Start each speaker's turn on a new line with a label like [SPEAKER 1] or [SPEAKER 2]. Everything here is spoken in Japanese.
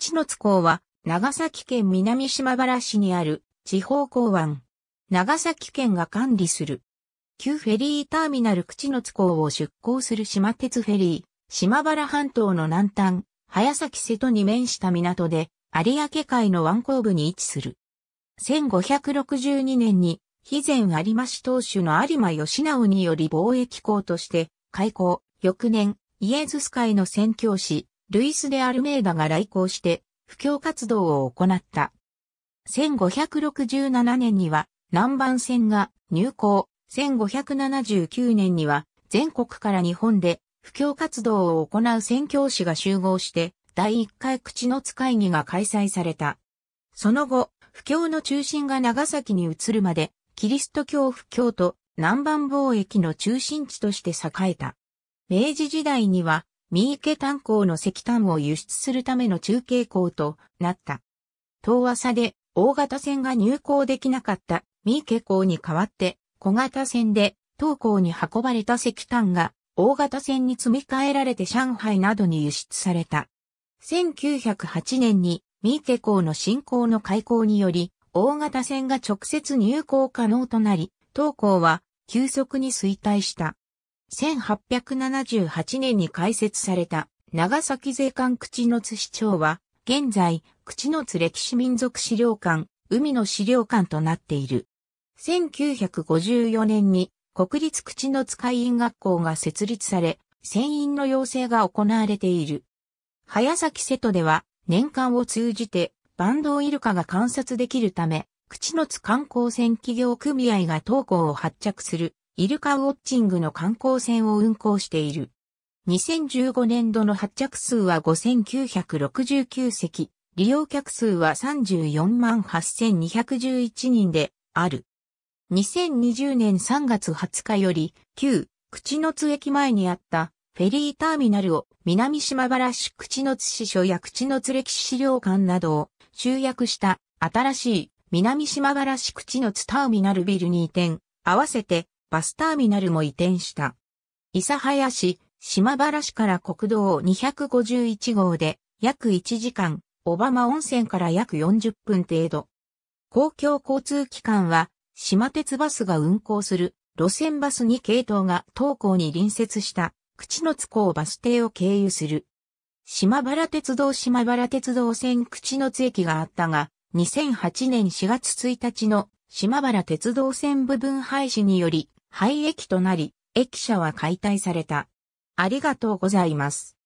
[SPEAKER 1] 口の津港は、長崎県南島原市にある地方港湾。長崎県が管理する。旧フェリーターミナル口の津港を出港する島鉄フェリー、島原半島の南端、早崎瀬戸に面した港で、有明海の湾口部に位置する。1562年に、肥前有馬市当主の有馬義直により貿易港として、開港、翌年、イエズス海の宣教師、ルイス・デ・アルメーダが来航して、布教活動を行った。1567年には、南蛮船が入港、1579年には、全国から日本で、布教活動を行う宣教師が集合して、第1回口の使い議が開催された。その後、布教の中心が長崎に移るまで、キリスト教布教と南蛮貿易の中心地として栄えた。明治時代には、三池炭鉱の石炭を輸出するための中継港となった。遠浅で大型船が入港できなかった三池港に代わって小型船で東港に運ばれた石炭が大型船に積み替えられて上海などに輸出された。1908年に三池港の振興の開港により大型船が直接入港可能となり、東港は急速に衰退した。1878年に開設された長崎税関口の津市長は、現在、口の津歴史民族資料館、海の資料館となっている。1954年に国立口の津会員学校が設立され、船員の養成が行われている。早崎瀬戸では年間を通じてバンドウイルカが観察できるため、口の津観光船企業組合が投稿を発着するイルカウォッチングの観光船を運航している。2015年度の発着数は5969隻、利用客数は34万8211人である。2020年3月20日より、旧、口の津駅前にあったフェリーターミナルを南島原市口の津市所や口の津歴史資料館などを集約した新しい南島原市口の津ターミナルビル移転、合わせてバスターミナルも移転した。諫早市、島原市から国道251号で約1時間、小浜温泉から約40分程度。公共交通機関は、島鉄バスが運行する路線バスに系統が東港に隣接した口の津港バス停を経由する。島原鉄道島原鉄道線口の津駅があったが、2008年4月1日の島原鉄道線部分廃止により廃駅となり、駅舎は解体された。ありがとうございます。